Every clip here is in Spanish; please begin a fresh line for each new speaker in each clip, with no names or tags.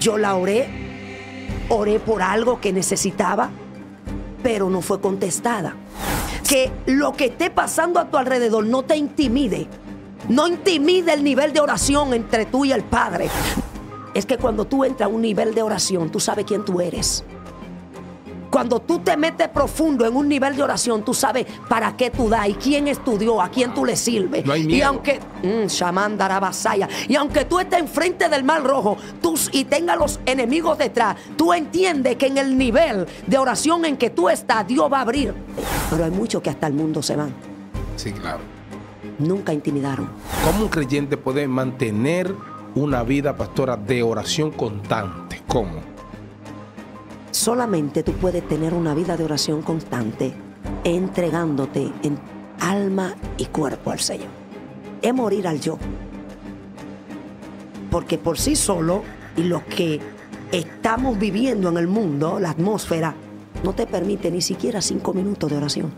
Yo la oré, oré por algo que necesitaba, pero no fue contestada. Que lo que esté pasando a tu alrededor no te intimide. No intimide el nivel de oración entre tú y el Padre. Es que cuando tú entras a un nivel de oración, tú sabes quién tú eres. Cuando tú te metes profundo en un nivel de oración, tú sabes para qué tú das y quién estudió, a quién tú le sirves. No hay miedo. Y aunque, mm, y aunque tú estés enfrente del mal rojo y tengas los enemigos detrás, tú entiendes que en el nivel de oración en que tú estás, Dios va a abrir. Pero hay muchos que hasta el mundo se van. Sí, claro. Nunca intimidaron.
¿Cómo un creyente puede mantener una vida, pastora, de oración constante? ¿Cómo?
Solamente tú puedes tener una vida de oración constante, entregándote en alma y cuerpo al Señor. Es morir al yo. Porque por sí solo y lo que estamos viviendo en el mundo, la atmósfera, no te permite ni siquiera cinco minutos de oración.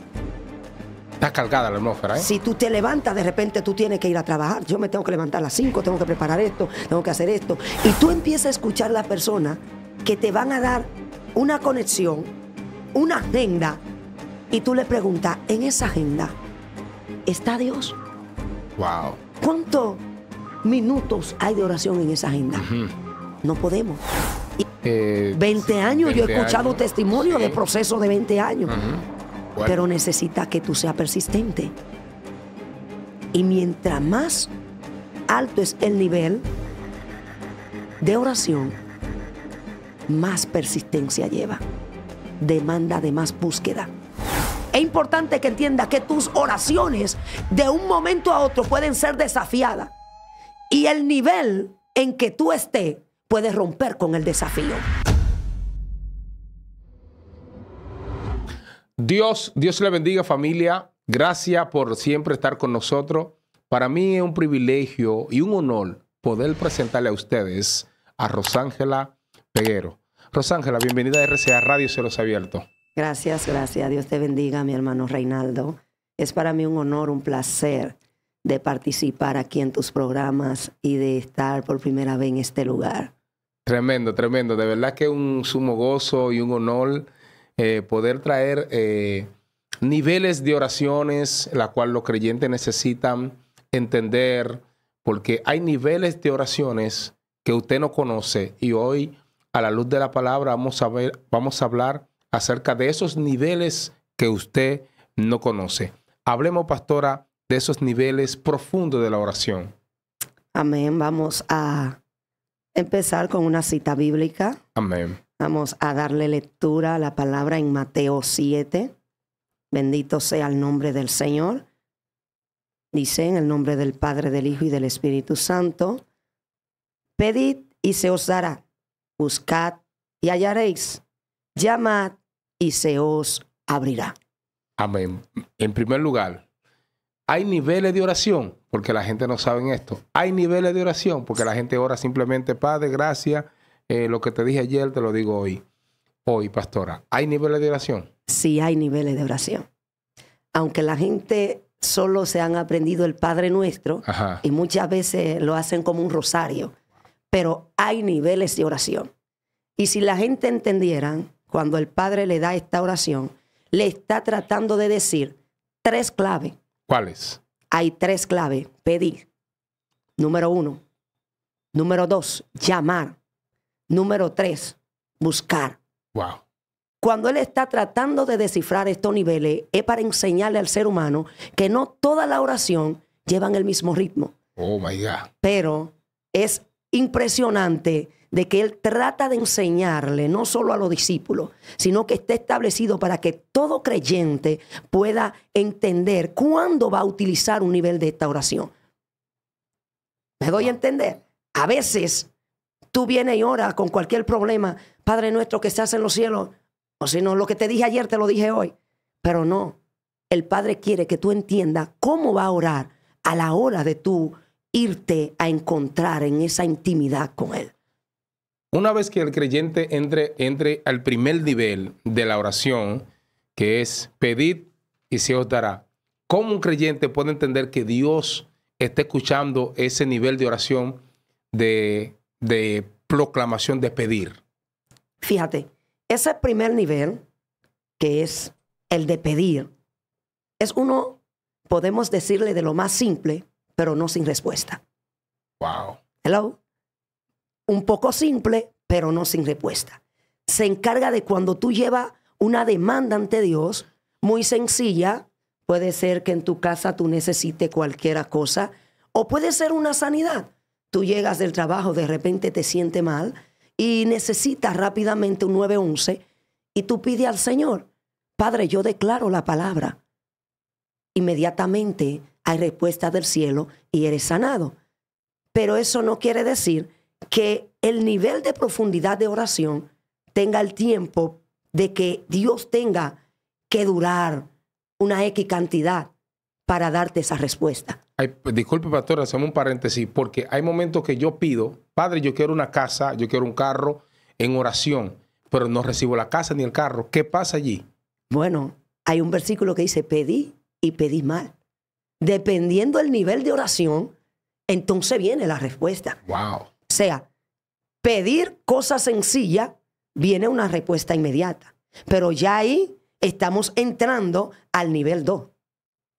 Está cargada la atmósfera, ¿eh? Si
tú te levantas, de repente tú tienes que ir a trabajar. Yo me tengo que levantar a las cinco, tengo que preparar esto, tengo que hacer esto. Y tú empiezas a escuchar a la persona que te van a dar una conexión, una agenda, y tú le preguntas, en esa agenda, ¿está Dios? Wow. ¿Cuántos minutos hay de oración en esa agenda? No podemos. 20 eh, años yo he escuchado testimonio de procesos de 20 años. Pero necesita que tú seas persistente. Y mientras más alto es el nivel de oración, más persistencia lleva, demanda de más búsqueda. Es importante que entienda que tus oraciones de un momento a otro pueden ser desafiadas y el nivel en que tú estés puede romper con el desafío.
Dios, Dios le bendiga familia. Gracias por siempre estar con nosotros. Para mí es un privilegio y un honor poder presentarle a ustedes a Rosángela Peguero. Rosángela, bienvenida a RCA Radio Celos abierto.
Gracias, gracias. Dios te bendiga, mi hermano Reinaldo. Es para mí un honor, un placer de participar aquí en tus programas y de estar por primera vez en este lugar.
Tremendo, tremendo. De verdad que un sumo gozo y un honor eh, poder traer eh, niveles de oraciones, la cual los creyentes necesitan entender, porque hay niveles de oraciones que usted no conoce y hoy a la luz de la palabra vamos a, ver, vamos a hablar acerca de esos niveles que usted no conoce. Hablemos, pastora, de esos niveles profundos de la oración.
Amén. Vamos a empezar con una cita bíblica. Amén. Vamos a darle lectura a la palabra en Mateo 7. Bendito sea el nombre del Señor. Dice en el nombre del Padre, del Hijo y del Espíritu Santo. Pedid y se os dará buscad y hallaréis, llamad y se os
abrirá. Amén. En primer lugar, hay niveles de oración, porque la gente no sabe esto. Hay niveles de oración, porque la gente ora simplemente, Padre, gracias, eh, lo que te dije ayer te lo digo hoy. Hoy, pastora, ¿hay niveles de oración?
Sí, hay niveles de oración. Aunque la gente solo se han aprendido el Padre Nuestro y muchas veces lo hacen como un rosario pero hay niveles de oración. Y si la gente entendieran, cuando el Padre le da esta oración, le está tratando de decir tres claves. ¿Cuáles? Hay tres claves. Pedir. Número uno. Número dos, llamar. Número tres, buscar. Wow. Cuando él está tratando de descifrar estos niveles, es para enseñarle al ser humano que no toda la oración llevan el mismo ritmo.
Oh my God.
Pero es impresionante de que Él trata de enseñarle no solo a los discípulos, sino que esté establecido para que todo creyente pueda entender cuándo va a utilizar un nivel de esta oración. ¿Me doy a entender? A veces tú vienes y oras con cualquier problema, Padre nuestro que estás en los cielos, o si no, lo que te dije ayer te lo dije hoy, pero no, el Padre quiere que tú entiendas cómo va a orar a la hora de tu irte a encontrar en esa intimidad con Él.
Una vez que el creyente entre, entre al primer nivel de la oración, que es pedir y se os dará, ¿cómo un creyente puede entender que Dios está escuchando ese nivel de oración de, de proclamación de pedir?
Fíjate, ese primer nivel, que es el de pedir, es uno, podemos decirle, de lo más simple, pero no sin respuesta. Wow. Hello. Un poco simple, pero no sin respuesta. Se encarga de cuando tú llevas una demanda ante Dios, muy sencilla, puede ser que en tu casa tú necesites cualquier cosa, o puede ser una sanidad. Tú llegas del trabajo, de repente te sientes mal y necesitas rápidamente un 911 y tú pides al Señor, Padre, yo declaro la palabra. Inmediatamente hay respuesta del cielo y eres sanado. Pero eso no quiere decir que el nivel de profundidad de oración tenga el tiempo de que Dios tenga que durar una X cantidad para darte esa respuesta.
Pues, disculpe, pastor, hacemos un paréntesis, porque hay momentos que yo pido, Padre, yo quiero una casa, yo quiero un carro en oración, pero no recibo la casa ni el carro. ¿Qué pasa allí? Bueno, hay un versículo que dice, pedí y pedí mal dependiendo del
nivel de oración, entonces viene la respuesta. Wow. O sea, pedir cosas sencillas, viene una respuesta inmediata. Pero ya ahí estamos entrando al nivel 2,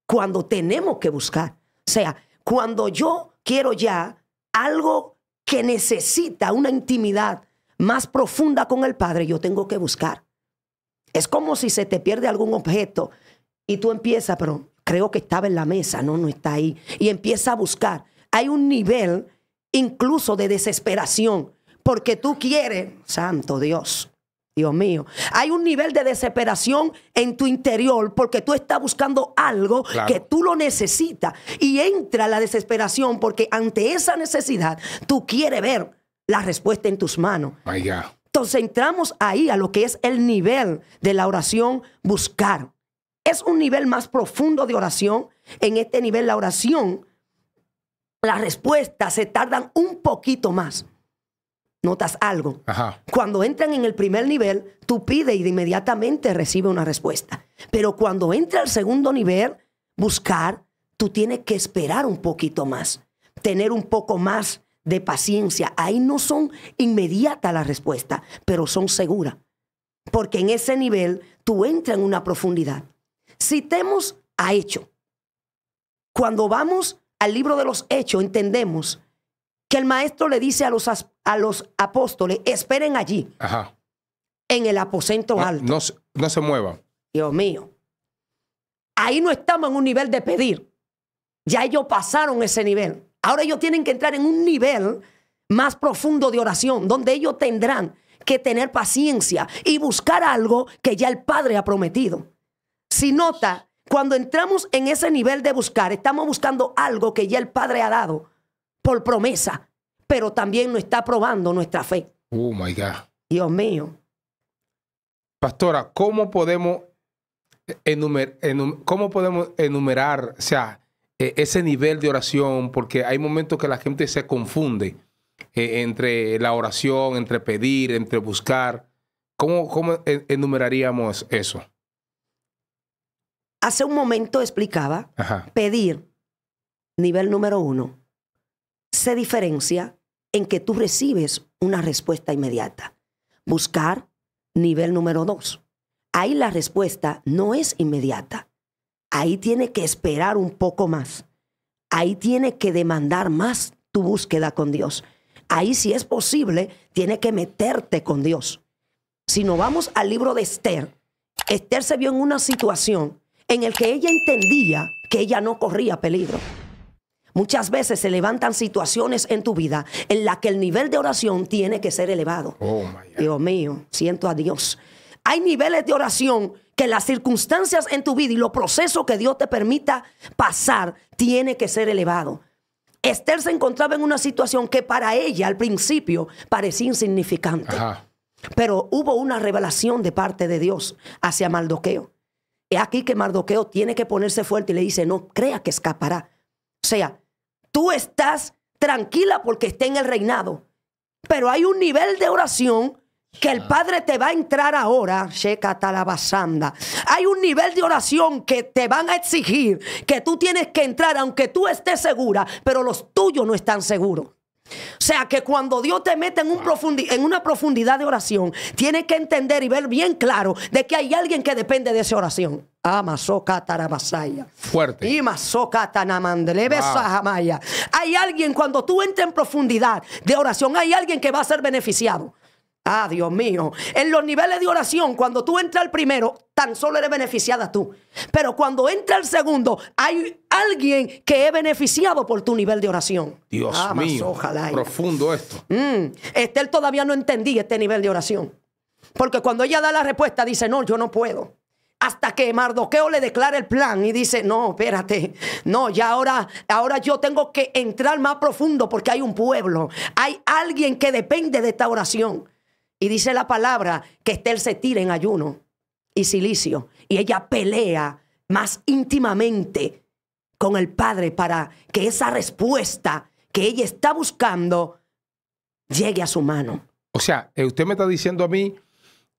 cuando tenemos que buscar. O sea, cuando yo quiero ya algo que necesita una intimidad más profunda con el Padre, yo tengo que buscar. Es como si se te pierde algún objeto y tú empiezas, pero creo que estaba en la mesa, no, no está ahí. Y empieza a buscar. Hay un nivel incluso de desesperación, porque tú quieres, santo Dios, Dios mío, hay un nivel de desesperación en tu interior porque tú estás buscando algo que tú lo necesitas y entra la desesperación porque ante esa necesidad tú quieres ver la respuesta en tus manos. Entonces entramos ahí a lo que es el nivel de la oración buscar. Es un nivel más profundo de oración. En este nivel la oración, las respuestas se tardan un poquito más. Notas algo. Cuando entran en el primer nivel, tú pides y de inmediatamente recibe una respuesta. Pero cuando entra al segundo nivel, buscar, tú tienes que esperar un poquito más, tener un poco más de paciencia. Ahí no son inmediatas las respuestas, pero son seguras. Porque en ese nivel tú entras en una profundidad. Citemos a Hecho. Cuando vamos al libro de los Hechos, entendemos que el maestro le dice a los, a los
apóstoles,
esperen allí, en el aposento alto.
No, no se muevan.
Dios mío. Ahí no estamos en un nivel de pedir. Ya ellos pasaron ese nivel. Ahora ellos tienen que entrar en un nivel más profundo de oración, donde ellos tendrán que tener paciencia y buscar algo que ya el Padre ha prometido. Si nota, cuando entramos en ese nivel de buscar, estamos buscando algo que ya el Padre ha dado por promesa, pero también nos está probando nuestra fe.
Oh my God. Dios mío. Pastora, ¿cómo podemos, enumerar, sea, e, ese nivel de oración? Porque hay momentos que la gente se confunde eh, entre la oración, entre pedir, entre buscar. cómo enumeraríamos eso?
hace un momento explicaba, pedir, nivel número uno, se diferencia en que tú recibes una respuesta inmediata. Buscar, nivel número dos. Ahí la respuesta no es inmediata. Ahí tiene que esperar un poco más. Ahí tiene que demandar más tu búsqueda con Dios. Ahí si es posible, tiene que meterte con Dios. Si nos vamos al libro de Esther, Esther se vio en una situación en el que ella entendía que ella no corría peligro. Muchas veces se levantan situaciones en tu vida en las que el nivel de oración tiene que ser elevado. Oh, Dios mío, siento a Dios. Hay niveles de oración que las circunstancias en tu vida y los procesos que Dios te permita pasar tiene que ser elevado. Esther se encontraba en una situación que para ella al principio parecía insignificante. Pero hubo una revelación de parte de Dios hacia Maldoqueo. Es aquí que Mardoqueo tiene que ponerse fuerte y le dice, no crea que escapará. O sea, tú estás tranquila porque está en el reinado, pero hay un nivel de oración que el Padre te va a entrar ahora, hay un nivel de oración que te van a exigir, que tú tienes que entrar aunque tú estés segura, pero los tuyos no están seguros. O sea que cuando Dios te mete en, una profundidad de oración, tienes que entender y ver bien claro de que hay alguien que depende de esa oración. Ah, Fuerte. Hay alguien cuando tú entras en profundidad de oración, hay alguien que va a ser beneficiado. Ah, Dios mío. En los niveles de oración, cuando tú entras al primero, tan solo eres beneficiada tú. Pero cuando entra al segundo, hay alguien que es beneficiado por tu nivel de oración. Dios ah, mío. Ojalá.
Profundo esto.
Mm, Estel todavía no entendía este nivel de oración. Porque cuando ella da la respuesta, dice, no, yo no puedo hasta que Mardoqueo le declara el plan y dice, no, espérate, no, ya ahora, ahora yo tengo que entrar más profundo porque hay un pueblo, hay alguien que depende de esta oración. Y dice la palabra que Estel se tira en ayuno y silicio. Y ella pelea más íntimamente con el Padre para que esa respuesta que ella está buscando llegue a su mano.
O sea, eh, usted me está diciendo a mí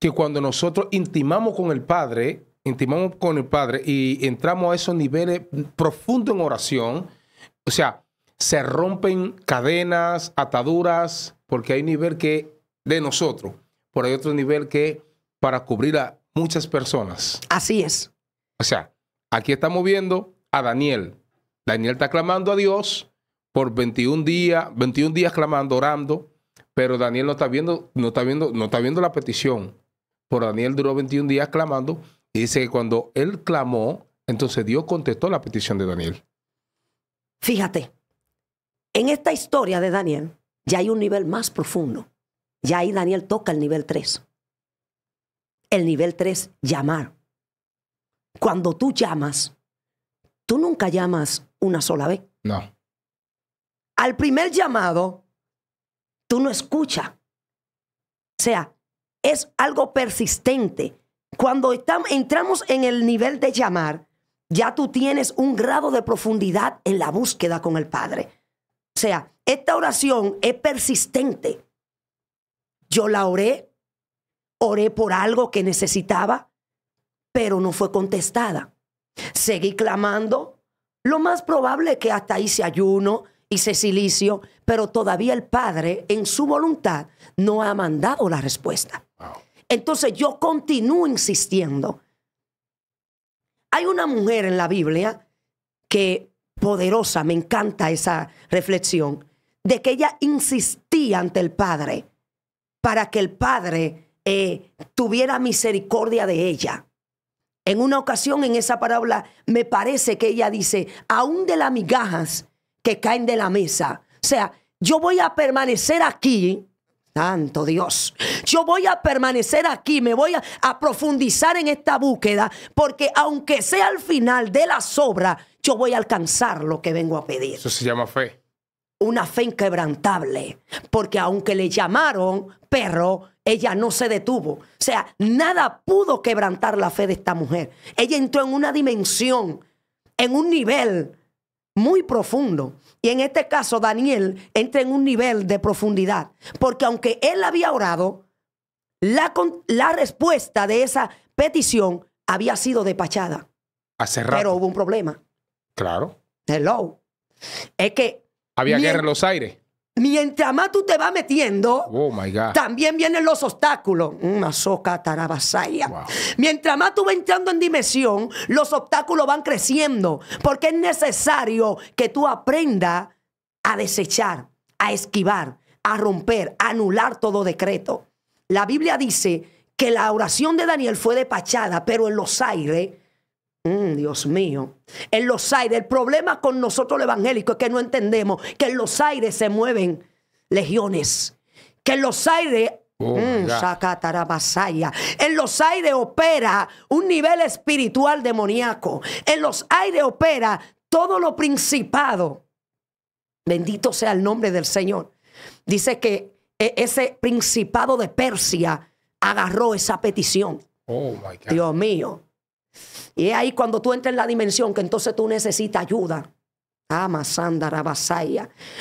que cuando nosotros intimamos con el Padre, intimamos con el Padre y entramos a esos niveles profundos en oración, o sea, se rompen cadenas, ataduras, porque hay un nivel que de nosotros, por hay otro nivel que para cubrir a muchas personas. Así es. O sea, aquí estamos viendo a Daniel. Daniel está clamando a Dios por 21 días, 21 días clamando, orando, pero Daniel no está viendo, no está viendo, no está viendo la petición. Por Daniel duró 21 días clamando y dice que cuando él clamó, entonces Dios contestó la petición de Daniel.
Fíjate, en esta historia de Daniel ya hay un nivel más profundo. Ya ahí Daniel toca el nivel 3. El nivel 3, llamar. Cuando tú llamas, tú nunca llamas una sola vez. No. Al primer llamado, tú no escuchas. O sea, es algo persistente. Cuando entramos en el nivel de llamar, ya tú tienes un grado de profundidad en la búsqueda con el Padre. O sea, esta oración es persistente. Yo la oré, oré por algo que necesitaba, pero no fue contestada. Seguí clamando. Lo más probable es que hasta hice ayuno, hice silicio, pero todavía el Padre en su voluntad no ha mandado la respuesta. Entonces yo continúo insistiendo. Hay una mujer en la Biblia que poderosa, me encanta esa reflexión, de que ella insistía ante el Padre para que el padre eh, tuviera misericordia de ella. En una ocasión en esa parábola me parece que ella dice, aún de las migajas que caen de la mesa. O sea, yo voy a permanecer aquí, tanto Dios, yo voy a permanecer aquí, me voy a, a profundizar en esta búsqueda, porque aunque sea al final de la sobra, yo voy a alcanzar lo que vengo a pedir.
Eso se llama fe
una fe inquebrantable, porque aunque le llamaron perro, ella no se detuvo. O sea, nada pudo quebrantar la fe de esta mujer. Ella entró en una dimensión, en un nivel muy profundo. Y en este caso, Daniel entra en un nivel de profundidad, porque aunque él había orado, la, respuesta de esa petición había sido despachada. Pero hubo un problema. Claro. Hello. Es que
había guerra en los aires.
Mientras más tú te vas metiendo, oh, también vienen los obstáculos. Una mm, soca tarabasaya. Mientras más tú vas entrando en dimensión, los obstáculos van creciendo. Porque es necesario que tú aprendas a desechar, a esquivar, a romper, a anular todo decreto. La Biblia dice que la oración de Daniel fue despachada, pero en los aires Mm, Dios mío, en los aires, el problema con nosotros los evangélicos es que no entendemos que en los aires se mueven legiones, que en los aires oh, mm, en los aires opera un nivel espiritual demoníaco. En los aires opera todo lo principado. Bendito sea el nombre del Señor. Dice que e-, ese principado de Persia agarró esa petición. Oh, Dios mío. Y es ahí cuando tú entras en la dimensión que entonces tú necesitas ayuda. Ama, Sandra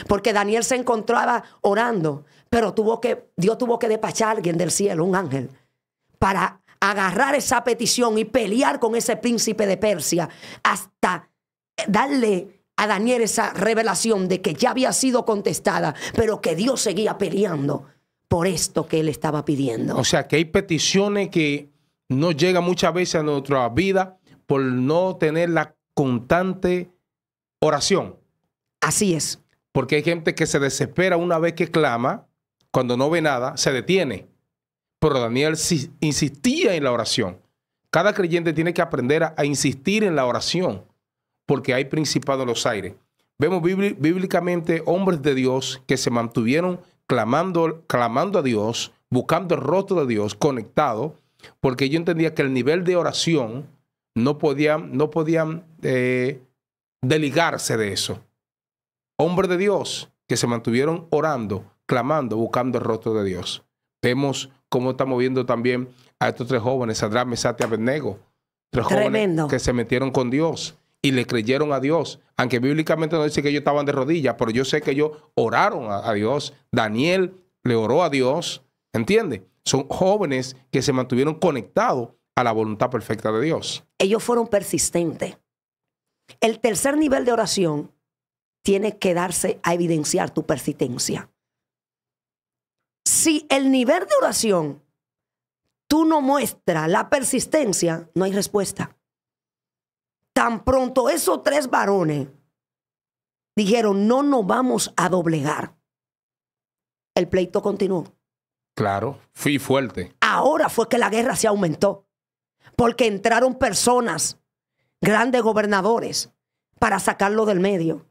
Porque Daniel se encontraba orando, pero tuvo que, Dios tuvo que despachar a alguien del cielo, un ángel, para agarrar esa petición y pelear con ese príncipe de Persia hasta darle a Daniel esa revelación de que ya había sido contestada, pero que Dios seguía peleando por esto que él estaba pidiendo.
O sea, que hay peticiones que no llega muchas veces a nuestra vida por no tener la constante oración. Así es. Porque hay gente que se desespera una vez que clama, cuando no ve nada, se detiene. Pero Daniel insistía en la oración. Cada creyente tiene que aprender a, insistir en la oración, porque hay principado en los aires. Vemos bíblicamente hombres de Dios que se mantuvieron clamando, clamando a Dios, buscando el rostro de Dios, conectado porque yo entendía que el nivel de oración no podían, no eh, deligarse de eso. Hombre de Dios que se mantuvieron orando, clamando, buscando el rostro de Dios. Vemos cómo estamos viendo también a estos tres jóvenes, Sadrán, Mesate, Abednego. Tres jóvenes que se metieron con Dios y le creyeron a Dios. Aunque bíblicamente no dice que ellos estaban de rodillas, pero yo sé que ellos oraron a, a Dios. Daniel le oró a Dios. ¿Entiendes? Son jóvenes que se mantuvieron conectados a la voluntad perfecta de Dios.
Ellos fueron persistentes. El tercer nivel de oración tiene que darse a evidenciar tu persistencia. Si el nivel de oración tú no muestras la persistencia, no hay respuesta. Tan pronto esos tres varones dijeron, no nos vamos a doblegar. El pleito continuó.
Claro, fui fuerte.
Ahora fue que la guerra se aumentó, porque entraron personas, grandes gobernadores, para sacarlo del medio.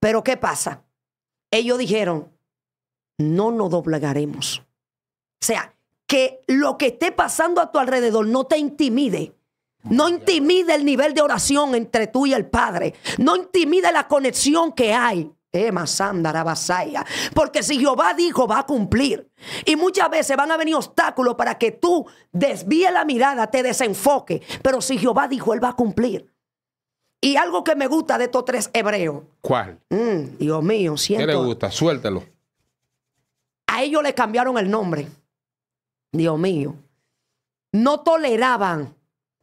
Pero ¿qué pasa? Ellos dijeron, no nos doblegaremos. O sea, que lo que esté pasando a tu alrededor no te intimide. No intimide el nivel de oración entre tú y el Padre. No intimide la conexión que hay. Porque si Jehová dijo, va a cumplir. Y muchas veces van a venir obstáculos para que tú desvíes la mirada, te desenfoque. Pero si Jehová dijo, Él va a cumplir. Y algo que me gusta de estos tres hebreos.
¿Cuál? Mm, Dios mío, siento. ¿Qué le gusta? Suéltalo.
A ellos le cambiaron el nombre. Dios mío. No toleraban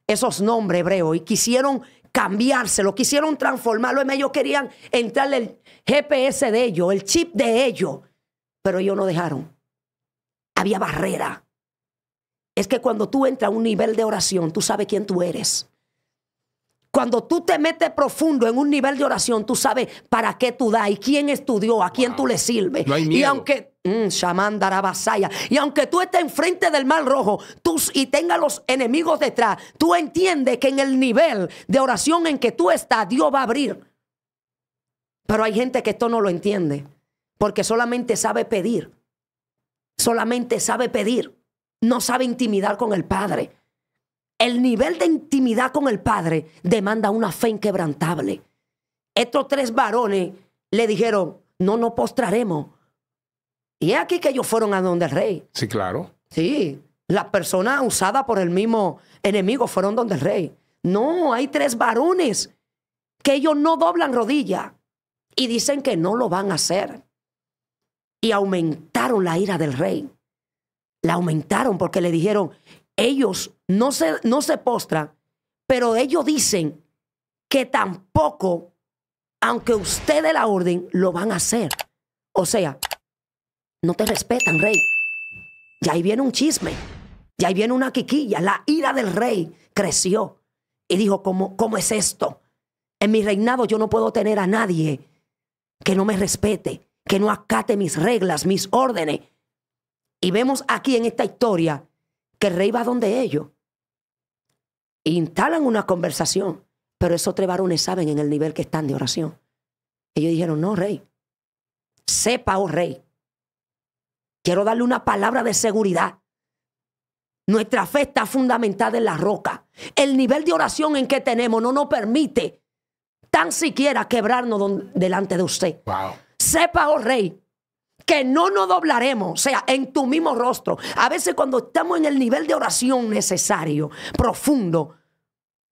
esos nombres hebreos y quisieron cambiárselo, quisieron transformarlo. Ellos querían entrarle el GPS de ellos, el chip de ellos, pero ellos no dejaron. Había barrera. Es que cuando tú entras a un nivel de oración, tú sabes quién tú eres. Cuando tú te metes profundo en un nivel de oración, tú sabes para qué tú das y quién estudió, a quién tú le sirves. Y aunque Mm, y aunque tú estés enfrente del mar rojo y tengas los enemigos detrás, tú entiendes que en el nivel de oración en que tú estás, Dios va a abrir. Pero hay gente que esto no lo entiende, porque solamente sabe pedir, solamente sabe pedir, no sabe intimidar con el Padre. El nivel de intimidad con el Padre demanda una fe inquebrantable. Estos tres varones le dijeron, no nos postraremos y aquí que ellos fueron a donde el rey. Sí, claro. Sí, las personas usadas por el mismo enemigo fueron donde el rey. No, hay tres varones que ellos no doblan rodilla y dicen que no lo van a hacer. Y aumentaron la ira del rey. La aumentaron porque le dijeron, ellos no se, no se postran, pero ellos dicen que tampoco, aunque usted dé la orden, lo van a hacer. O sea, no te respetan, rey. Y ahí viene un chisme. Y ahí viene una quiquilla. La ira del rey creció. Y dijo, ¿cómo, cómo es esto? En mi reinado yo no puedo tener a nadie que no me respete, que no acate mis reglas, mis órdenes. Y vemos aquí en esta historia que el rey va donde ellos. instalan una conversación, pero esos tres varones saben en el nivel que están de oración. Ellos dijeron, no, rey, sepa, oh rey, Quiero darle una palabra de seguridad. Nuestra fe está fundamentada en la roca. El nivel de oración en que tenemos no nos permite tan siquiera quebrarnos delante de usted. Sepa, oh rey, que no nos doblaremos, o sea, en tu mismo rostro. A veces cuando estamos en el nivel de oración necesario, profundo,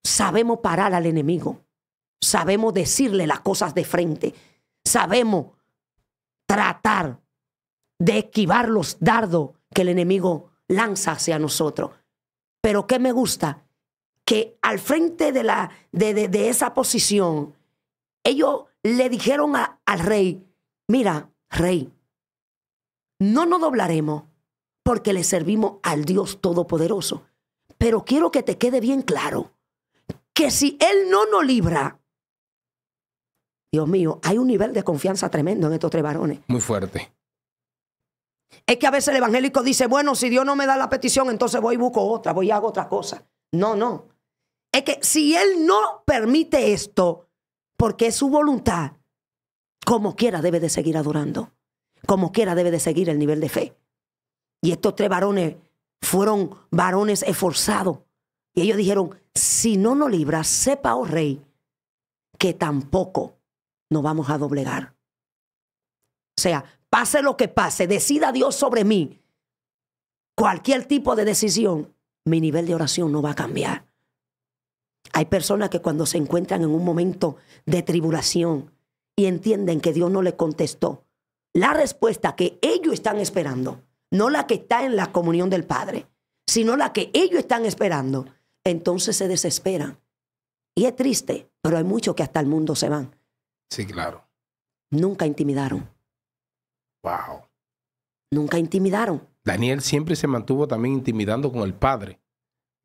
sabemos parar al enemigo. Sabemos decirle las cosas de frente. Sabemos tratar de esquivar los dardos que el enemigo lanza hacia nosotros. Pero ¿qué me gusta? Que al frente de, la, de, esa posición, ellos le dijeron al rey, mira, rey, no nos doblaremos porque le servimos al Dios Todopoderoso. Pero quiero que te quede bien claro que si Él no nos libra, Dios mío, hay un nivel de confianza tremendo en estos tres varones.
Muy fuerte.
Es que a veces el evangélico dice, bueno, si Dios no me da la petición, entonces voy y busco otra, voy y hago otra cosa. No, no. Es que si Él no permite esto, porque es su voluntad, como quiera debe de seguir adorando, como quiera debe de seguir el nivel de fe. Y estos tres varones fueron varones esforzados. Y ellos dijeron, si no nos libras, sepa, oh rey, que tampoco nos vamos a doblegar. O sea, pase lo que pase, decida Dios sobre mí, cualquier tipo de decisión, mi nivel de oración no va a cambiar. Hay personas que cuando se encuentran en un momento de tribulación y entienden que Dios no le contestó la respuesta que ellos están esperando, no la que está en la comunión del Padre, sino la que ellos están esperando, entonces se desesperan. Y es triste, pero hay muchos que hasta el mundo se van. Sí, claro. Nunca intimidaron.
Wow. Nunca intimidaron. Daniel siempre se mantuvo también intimidando con el padre.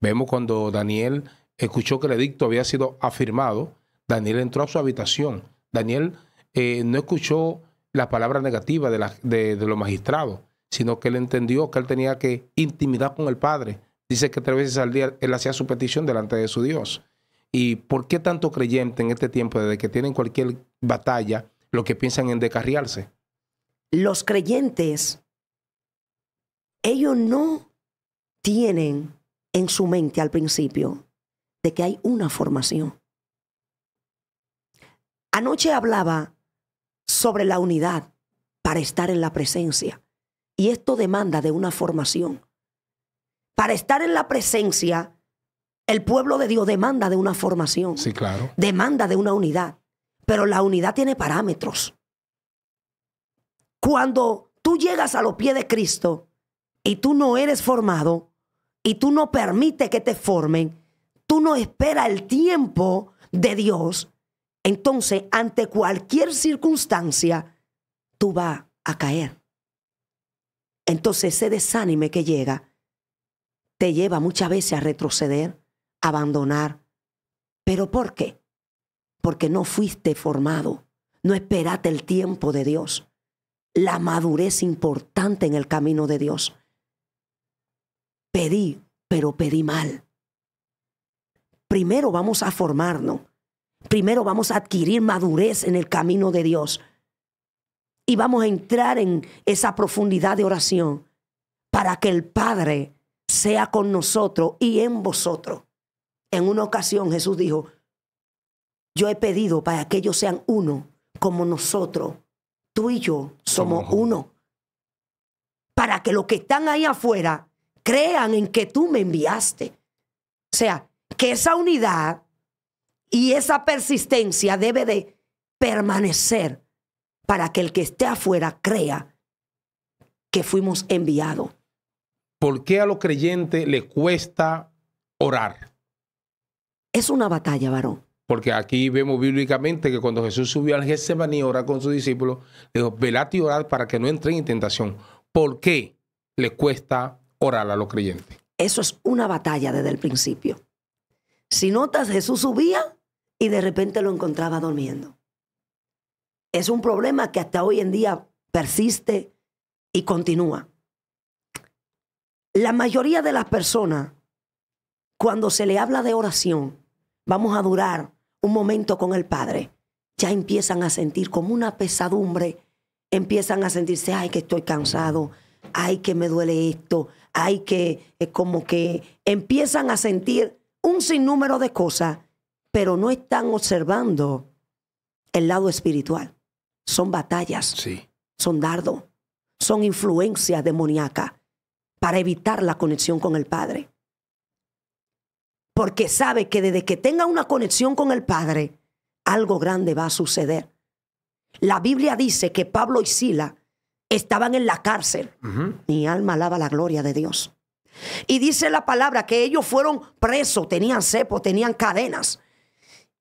Vemos cuando Daniel escuchó que el edicto había sido afirmado, Daniel entró a su habitación. Daniel eh, no escuchó la palabra negativa de, los magistrados, sino que él entendió que él tenía que intimidar con el padre. Dice que tres veces al día él hacía su petición delante de su Dios. ¿Y por qué tanto creyente en este tiempo, desde que tienen cualquier batalla, lo que piensan en descarriarse? los creyentes, ellos
no tienen en su mente al principio de que hay una formación. Anoche hablaba sobre la unidad para estar en la presencia. Y esto demanda de una formación. Para estar en la presencia, el pueblo de Dios demanda de una formación. Sí, claro. Demanda de una unidad. Pero la unidad tiene parámetros. Cuando tú llegas a los pies de Cristo y tú no eres formado y tú no permites que te formen, tú no esperas el tiempo de Dios, entonces ante cualquier circunstancia tú vas a caer. Entonces ese desánime que llega te lleva muchas veces a retroceder, a abandonar. ¿Pero por qué? Porque no fuiste formado, no esperaste el tiempo de Dios la madurez importante en el camino de Dios. Pedí, pero pedí mal. Primero vamos a formarnos. Primero vamos a adquirir madurez en el camino de Dios. Y vamos a entrar en esa profundidad de oración para que el Padre sea con nosotros y en vosotros. En una ocasión Jesús dijo, yo he pedido para que ellos sean uno como nosotros tú y yo somos, uno. Para que los que están ahí afuera crean en que tú me enviaste. O sea, que esa unidad y esa persistencia debe de permanecer para que el que esté afuera crea que fuimos enviados.
¿Por qué a los creyentes le cuesta orar? Es
una batalla, varón.
Porque aquí vemos bíblicamente que cuando Jesús subió al Getsemaní a orar con sus discípulos, le dijo, velad y orad para que no entren en tentación. ¿Por qué le cuesta orar a los creyentes? Eso es una
batalla desde el principio. Si notas, Jesús subía y de repente lo encontraba durmiendo. Es un problema que hasta hoy en día persiste y continúa. La mayoría de las personas, cuando se le habla de oración, vamos a durar un momento con el Padre, ya empiezan a sentir como una pesadumbre, empiezan a sentirse, ay, que estoy cansado, ay, que me duele esto, ay, que es como que empiezan a sentir un sinnúmero de cosas, pero no están observando el lado espiritual. Son batallas, sí. son dardo, son influencias demoníacas para evitar la conexión con el Padre porque sabe que desde que tenga una conexión con el Padre, algo grande va a suceder. La Biblia dice que Pablo y Sila estaban en la cárcel. Mi alma alaba la gloria de Dios. Y dice la palabra que ellos fueron presos, tenían cepo, tenían cadenas.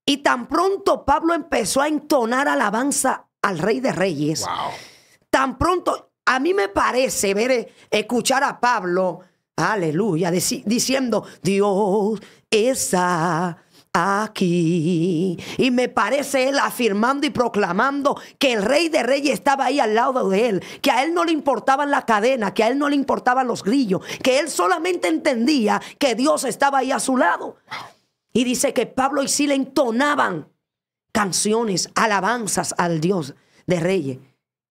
Y tan pronto Pablo empezó a entonar alabanza al Rey de Reyes. Tan pronto, a mí me parece ver, eh, escuchar a Pablo Aleluya, diciendo, Dios está aquí. Y me parece él afirmando y proclamando que el rey de reyes estaba ahí al lado de él, que a él no le importaban la cadena, que a él no le importaban los grillos, que él solamente entendía que Dios estaba ahí a su lado. Y dice que Pablo y Sila entonaban canciones, alabanzas al Dios de reyes.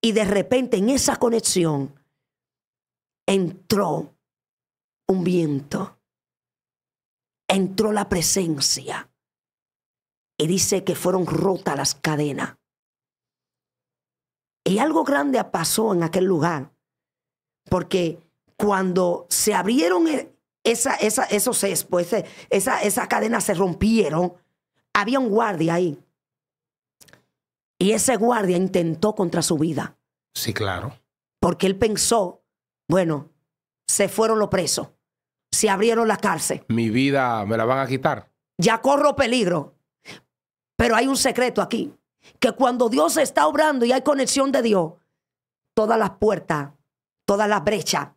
Y de repente en esa conexión entró un viento. Entró la presencia. Y dice que fueron rotas las cadenas. Y algo grande pasó en aquel lugar. Porque cuando se abrieron e, esa, esos sespos, esas esa, esa cadena se rompieron, había un guardia ahí. Y ese guardia intentó contra su vida. Sí, claro. Porque él pensó, bueno, se fueron los presos, se abrieron las cárcel. Mi vida me la
van a quitar.
Ya corro peligro. Pero hay un secreto aquí, que cuando Dios está obrando y hay conexión de Dios, todas las puertas, todas las brechas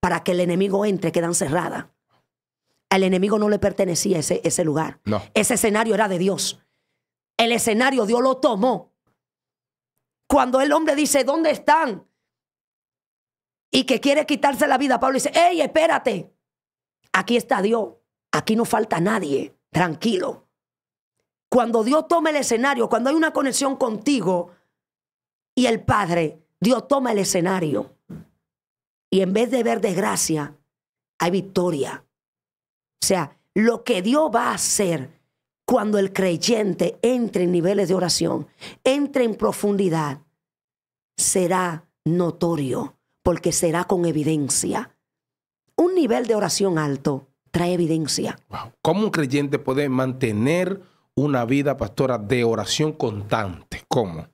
para que el enemigo entre quedan cerradas. Al enemigo no le pertenecía ese, ese lugar. No. Ese escenario era de Dios. El escenario Dios lo tomó. Cuando el hombre dice, ¿dónde están y que quiere quitarse la vida, Pablo dice, hey, espérate, aquí está Dios, aquí no falta nadie, tranquilo. Cuando Dios toma el escenario, cuando hay una conexión contigo y el Padre, Dios toma el escenario. Y en vez de ver desgracia, hay victoria. O sea, lo que Dios va a hacer cuando el creyente entre en niveles de oración, entre en profundidad, será notorio porque será con evidencia. Un nivel de oración alto trae evidencia.
¿Cómo un creyente puede mantener una vida, pastora, de oración constante? ¿Cómo?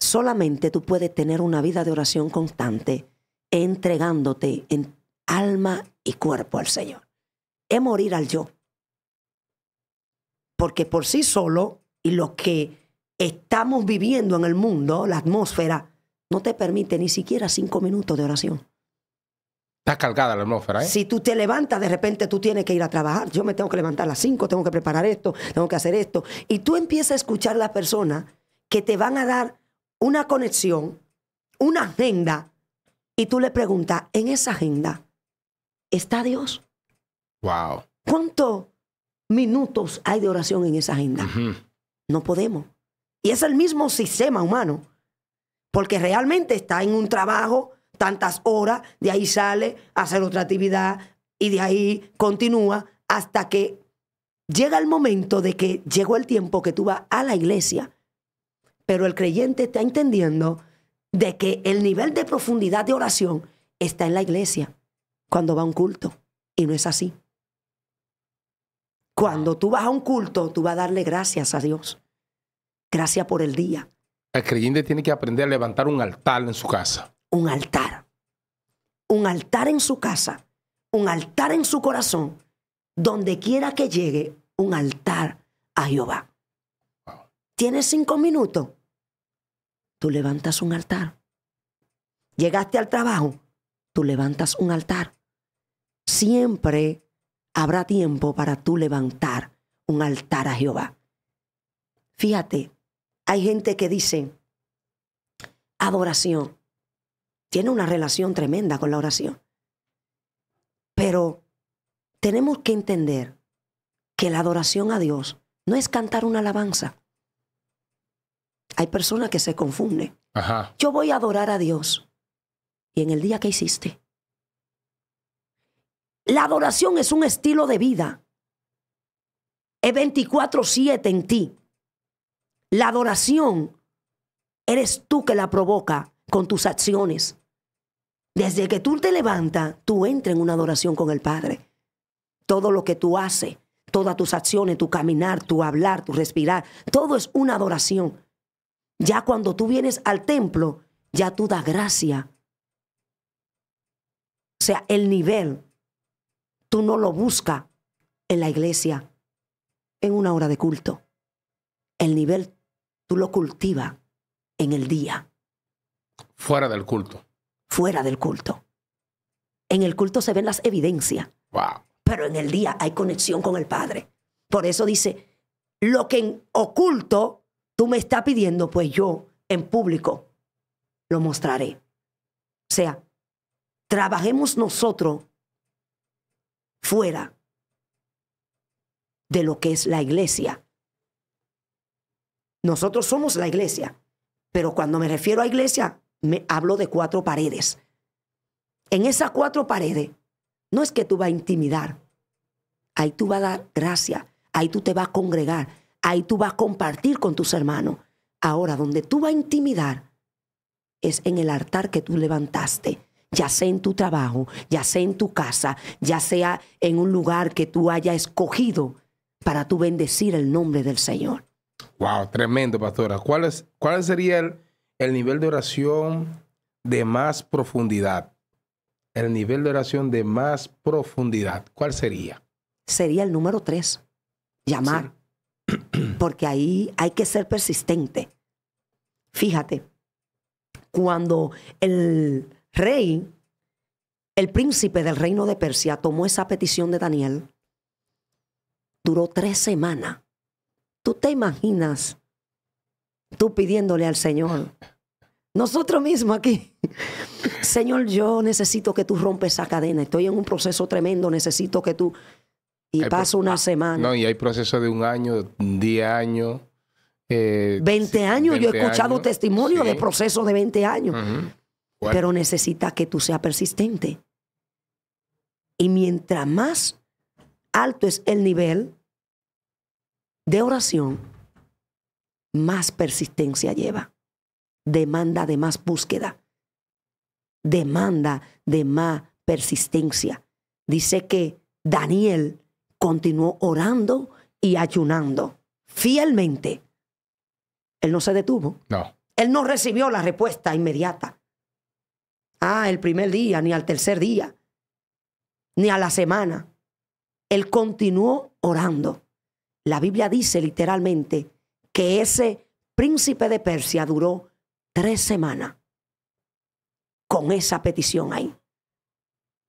Solamente tú puedes tener una vida de oración constante entregándote en alma y cuerpo al Señor. Es morir al yo. Porque por sí solo y lo que estamos viviendo en el mundo, la atmósfera, no te permite ni siquiera cinco minutos de oración.
Está cargada la atmósfera, ¿eh? Si
tú te levantas, de repente tú tienes que ir a trabajar. Yo me tengo que levantar a las cinco, tengo que preparar esto, tengo que hacer esto. Y tú empiezas a escuchar a las personas que te van a dar una conexión, una agenda, y tú le preguntas, ¿en esa agenda está Dios? Wow. ¿Cuántos minutos hay de oración en esa agenda? No podemos. Y es el mismo sistema humano porque realmente está en un trabajo tantas horas, de ahí sale a hacer otra actividad y de ahí continúa hasta que llega el momento de que llegó el tiempo que tú vas a la iglesia, pero el creyente está entendiendo de que el nivel de profundidad de oración está en la iglesia cuando va a un culto y no es así. Cuando tú vas a un culto, tú vas a darle gracias a Dios. Gracias por el día.
El creyente tiene que aprender a levantar un altar en su casa.
Un altar. Un altar en su casa. Un altar en su corazón. Donde quiera que llegue, un altar a Jehová. Tienes cinco minutos. Tú levantas un altar. Llegaste al trabajo. Tú levantas un altar. Siempre habrá tiempo para tú levantar un altar a Jehová. Fíjate, hay gente que dice, adoración. Tiene una relación tremenda con la oración. Pero tenemos que entender que la adoración a Dios no es cantar una alabanza. Hay personas que se confunden. Yo voy a adorar a Dios. Y en el día que hiciste. La adoración es un estilo de vida. Es 24/7 en ti. La adoración eres tú que la provoca con tus acciones. Desde que tú te levantas, tú entras en una adoración con el Padre. Todo lo que tú haces, todas tus acciones, tu caminar, tu hablar, tu respirar, todo es una adoración. Ya cuando tú vienes al templo, ya tú das gracia. O sea, el nivel, tú no lo buscas en la iglesia, en una hora de culto. El nivel tú lo cultivas en el día.
Fuera del culto.
Fuera del culto. En el culto se ven las evidencias. Pero en el día hay conexión con el Padre. Por eso dice, lo que en oculto tú me estás pidiendo, pues yo en público lo mostraré. O sea, trabajemos nosotros fuera de lo que es la iglesia nosotros somos la iglesia, pero cuando me refiero a iglesia, me hablo de cuatro paredes. En esas cuatro paredes, no es que tú vas a intimidar, ahí tú vas a dar gracia, ahí tú te vas a congregar, ahí tú vas a compartir con tus hermanos. Ahora, donde tú vas a intimidar es en el altar que tú levantaste, ya sea en tu trabajo, ya sea en tu casa, ya sea en un lugar que tú hayas escogido para tú bendecir el nombre del Señor.
Wow, tremendo, pastora. ¿Cuál, cuál sería el, nivel de oración de más profundidad? El nivel de oración de más profundidad, ¿cuál sería? Sería el número tres, llamar. Porque ahí hay que ser persistente. Fíjate,
cuando el rey, el príncipe del reino de Persia, tomó esa petición de Daniel, duró tres semanas ¿Tú te imaginas tú pidiéndole al Señor? Nosotros mismos aquí. Señor, yo necesito que tú rompes esa cadena. Estoy en un proceso tremendo. Necesito que tú... Y paso una ah, semana. No,
y hay procesos de un año, diez años. 20 eh, años. yo he escuchado
testimonio de procesos de 20 años.
Pero necesita que tú seas persistente.
Y mientras más alto es el nivel, de oración, más persistencia lleva. Demanda de más búsqueda. Demanda de más persistencia. Dice que Daniel continuó orando y ayunando fielmente. Él no se detuvo. No. Él no recibió la respuesta inmediata. Ah, el primer día, ni al tercer día, ni a la semana. Él continuó orando la Biblia dice literalmente que ese príncipe de Persia duró tres semanas con esa petición ahí.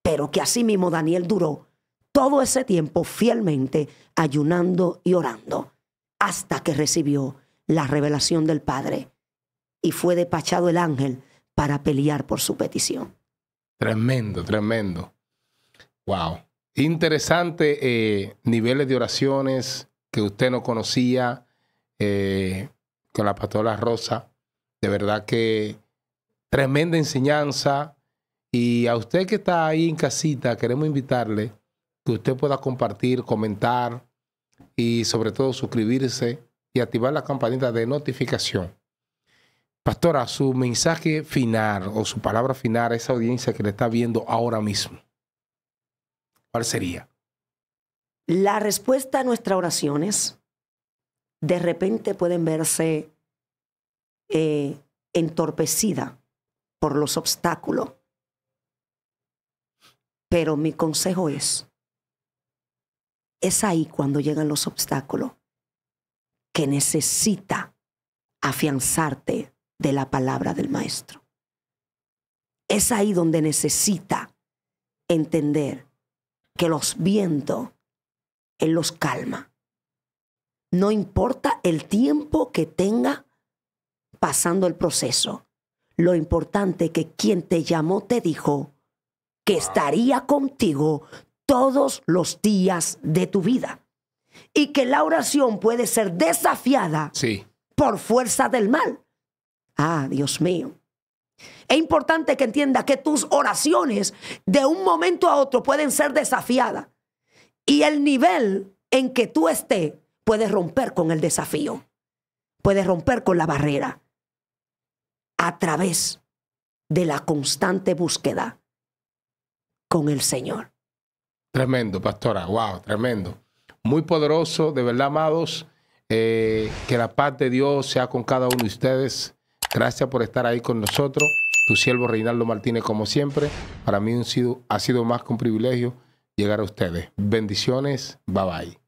Pero que asimismo Daniel duró todo ese tiempo fielmente ayunando y orando hasta que recibió la revelación del Padre y fue despachado el ángel para pelear por su petición.
Tremendo, tremendo. Wow. Interesante eh, niveles de oraciones, que usted no conocía, eh, con la pastora Rosa. De verdad que tremenda enseñanza. Y a usted que está ahí en casita, queremos invitarle que usted pueda compartir, comentar y sobre todo suscribirse y activar la campanita de notificación. Pastora, su mensaje final o su palabra final a esa audiencia que le está viendo ahora mismo, ¿cuál sería?
La respuesta a nuestras oraciones de repente pueden verse eh, entorpecida por los obstáculos. Pero mi consejo es, es ahí cuando llegan los obstáculos que necesita afianzarte de la palabra del maestro. Es ahí donde necesita entender que los vientos él los calma. No importa el tiempo que tenga pasando el proceso. Lo importante que quien te llamó te dijo que estaría contigo todos los días de tu vida. Y que la oración puede ser desafiada sí. por fuerza del mal. Ah, Dios mío. Es importante que entiendas que tus oraciones de un momento a otro pueden ser desafiadas. Y el nivel en que tú estés, puedes romper con el desafío, puedes romper con la barrera a través de la constante búsqueda con
el Señor. Tremendo, pastora, wow, tremendo. Muy poderoso, de verdad, amados. Eh, que la paz de Dios sea con cada uno de ustedes. Gracias por estar ahí con nosotros. Tu siervo Reinaldo Martínez, como siempre, para mí sido, ha sido más que un privilegio llegar a ustedes. Bendiciones, bye bye.